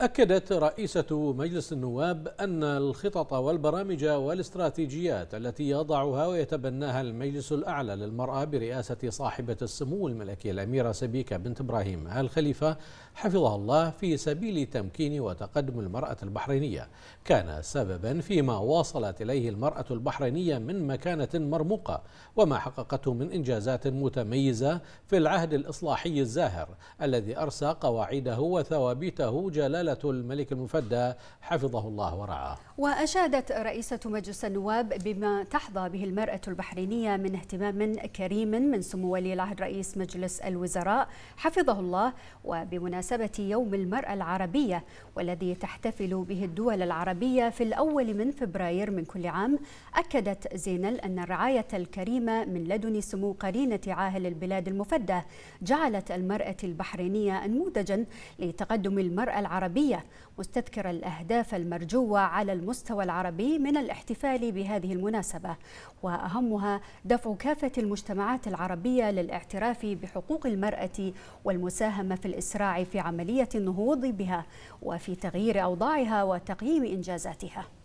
أكدت رئيسة مجلس النواب أن الخطط والبرامج والاستراتيجيات التي يضعها ويتبناها المجلس الأعلى للمرأة برئاسة صاحبة السمو الملكي الأميرة سبيكة بنت إبراهيم آل خليفة حفظها الله في سبيل تمكين وتقدم المرأة البحرينية كان سببا فيما واصلت إليه المرأة البحرينية من مكانة مرموقة وما حققته من إنجازات متميزة في العهد الإصلاحي الزاهر الذي أرسى قواعده وثوابته جلالة جلالة الملك المفدى حفظه الله ورعاه وأشادت رئيسة مجلس النواب بما تحظى به المرأة البحرينية من اهتمام كريم من سمو ولي العهد رئيس مجلس الوزراء حفظه الله وبمناسبة يوم المرأة العربية والذي تحتفل به الدول العربية في الأول من فبراير من كل عام أكدت زينل أن الرعاية الكريمة من لدن سمو قرينة عاهل البلاد المفدى جعلت المرأة البحرينية نموذجا لتقدم المرأة العربية العربية مستذكر الأهداف المرجوة على المستوى العربي من الاحتفال بهذه المناسبة وأهمها دفع كافة المجتمعات العربية للاعتراف بحقوق المرأة والمساهمة في الإسراع في عملية النهوض بها وفي تغيير أوضاعها وتقييم إنجازاتها